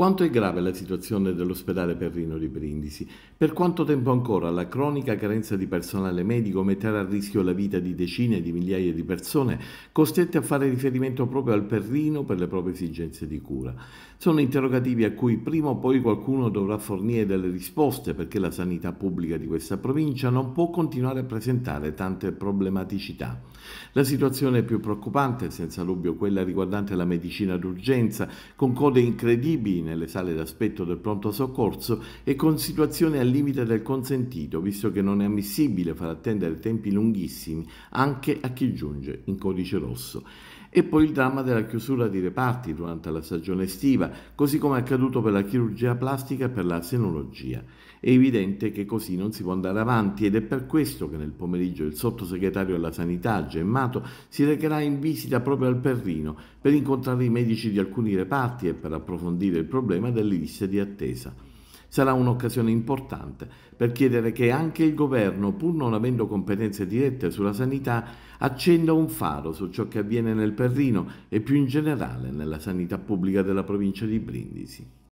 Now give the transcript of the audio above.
Quanto è grave la situazione dell'ospedale Perrino di Brindisi? Per quanto tempo ancora la cronica carenza di personale medico metterà a rischio la vita di decine di migliaia di persone costrette a fare riferimento proprio al Perrino per le proprie esigenze di cura? Sono interrogativi a cui prima o poi qualcuno dovrà fornire delle risposte perché la sanità pubblica di questa provincia non può continuare a presentare tante problematicità. La situazione più preoccupante è senza dubbio quella riguardante la medicina d'urgenza con code incredibili nelle sale d'aspetto del pronto soccorso e con situazioni al limite del consentito, visto che non è ammissibile far attendere tempi lunghissimi anche a chi giunge in codice rosso. E poi il dramma della chiusura di reparti durante la stagione estiva, così come è accaduto per la chirurgia plastica e per la senologia. È evidente che così non si può andare avanti ed è per questo che nel pomeriggio il sottosegretario alla sanità Gemmato si recherà in visita proprio al Perrino per incontrare i medici di alcuni reparti e per approfondire il problema delle liste di attesa. Sarà un'occasione importante per chiedere che anche il governo, pur non avendo competenze dirette sulla sanità, accenda un faro su ciò che avviene nel Perrino e più in generale nella sanità pubblica della provincia di Brindisi.